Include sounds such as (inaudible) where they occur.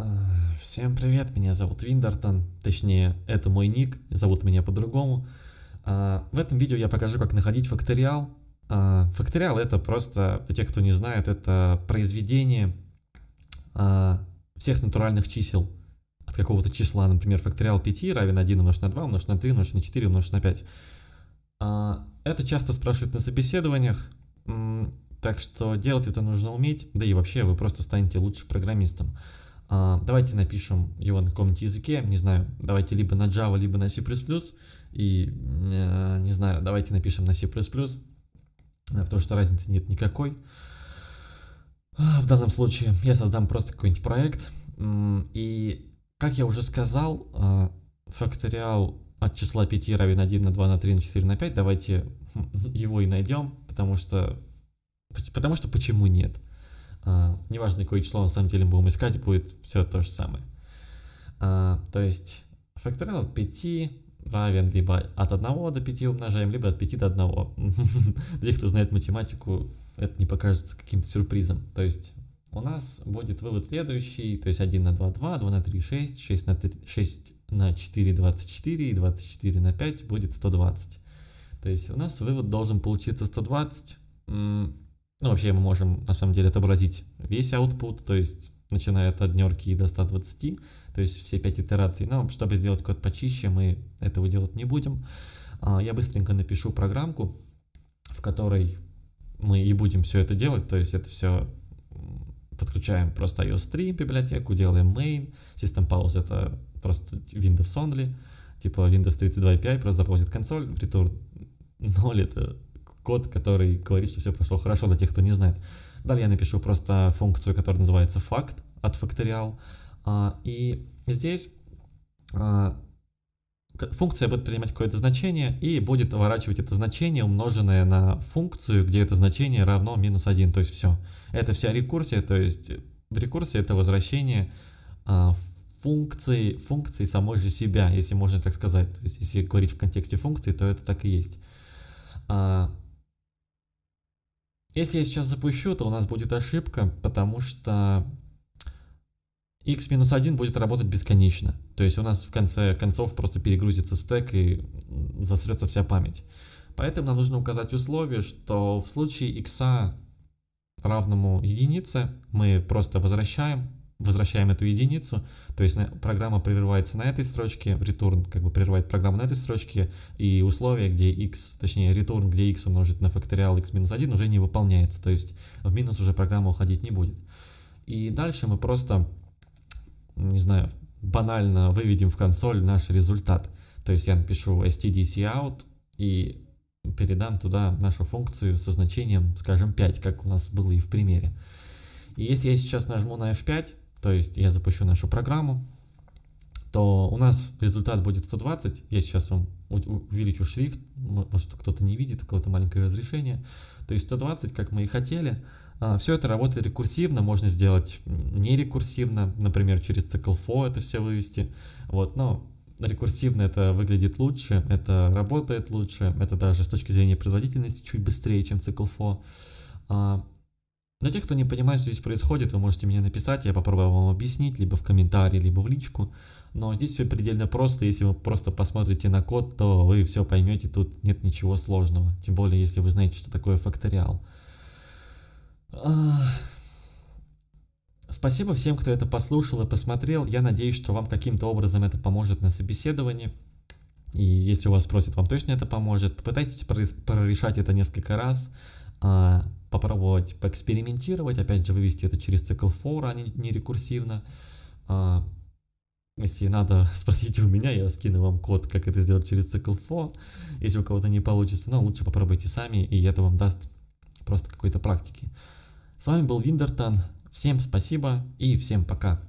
Э, всем привет, меня зовут Виндертон, точнее это мой ник, зовут меня по-другому. Э, в этом видео я покажу, как находить факториал. Э, факториал это просто, для тех, кто не знает, это произведение всех натуральных чисел от какого-то числа, например, факториал 5 равен 1 умножить на 2 умножить на 3 умножить на 4 умножить на 5. Это часто спрашивают на собеседованиях, так что делать это нужно уметь, да и вообще вы просто станете лучше программистом. А, давайте напишем его на каком-нибудь языке, не знаю, давайте либо на Java, либо на C++, и, э, не знаю, давайте напишем на C++, э, потому что разницы нет никакой. А, в данном случае я создам просто какой-нибудь проект, и, как я уже сказал, э, факториал от числа 5 равен 1 на 2 на 3 на 4 на 5, давайте (laughs) его и найдем, потому что, потому что почему нет? А, неважно, какое число на самом деле мы будем искать, будет все то же самое. А, то есть факторин от 5 равен либо от 1 до 5 умножаем, либо от 5 до 1. (laughs) Для тех, кто знает математику, это не покажется каким-то сюрпризом. То есть у нас будет вывод следующий, то есть 1 на 2, 2, 2 на 3, 6, 6 на, 3, 6 на 4, 24, и 24 на 5 будет 120. То есть у нас вывод должен получиться 120, ну, вообще мы можем, на самом деле, отобразить весь output, то есть начиная от однерки до 120, то есть все 5 итераций. Но чтобы сделать код почище, мы этого делать не будем. А, я быстренько напишу программку, в которой мы и будем все это делать, то есть это все подключаем просто iOS 3 библиотеку, делаем main, system pause это просто Windows only, типа Windows 32 API просто запустит консоль, return 0 это код, который говорит, что все прошло хорошо для тех, кто не знает. Далее я напишу просто функцию, которая называется факт от факториал. А, и здесь а, функция будет принимать какое-то значение и будет поворачивать это значение, умноженное на функцию, где это значение равно минус 1, то есть все. Это вся рекурсия, то есть рекурсия это возвращение функции, а, функции самой же себя, если можно так сказать. То есть если говорить в контексте функции, то это так и есть. Если я сейчас запущу, то у нас будет ошибка, потому что x-1 будет работать бесконечно. То есть у нас в конце концов просто перегрузится стек и засрется вся память. Поэтому нам нужно указать условие, что в случае x равному единице мы просто возвращаем возвращаем эту единицу, то есть программа прерывается на этой строчке, return как бы прерывает программу на этой строчке, и условие, где x, точнее return, где x умножить на факториал x минус 1 уже не выполняется, то есть в минус уже программа уходить не будет. И дальше мы просто, не знаю, банально выведем в консоль наш результат. То есть я напишу stdcout и передам туда нашу функцию со значением, скажем, 5, как у нас было и в примере. И если я сейчас нажму на F5, то есть я запущу нашу программу, то у нас результат будет 120. Я сейчас вам увеличу шрифт, может кто-то не видит, какое-то маленькое разрешение. То есть 120, как мы и хотели. А, все это работает рекурсивно, можно сделать не рекурсивно, например, через цикл for это все вывести. Вот, но рекурсивно это выглядит лучше, это работает лучше, это даже с точки зрения производительности чуть быстрее, чем цикл for. Для тех, кто не понимает, что здесь происходит, вы можете мне написать, я попробую вам объяснить, либо в комментарии, либо в личку. Но здесь все предельно просто, если вы просто посмотрите на код, то вы все поймете, тут нет ничего сложного. Тем более, если вы знаете, что такое факториал. Спасибо всем, кто это послушал и посмотрел. Я надеюсь, что вам каким-то образом это поможет на собеседовании. И если у вас спросят, вам точно это поможет. Попытайтесь прорешать это несколько раз а, попробовать поэкспериментировать, опять же вывести это через цикл фора, а не, не рекурсивно. А, если надо, (laughs) спросите у меня, я скину вам код, как это сделать через цикл for. Если у кого-то не получится, но лучше попробуйте сами, и это вам даст просто какой-то практики. С вами был Виндертон, всем спасибо и всем пока.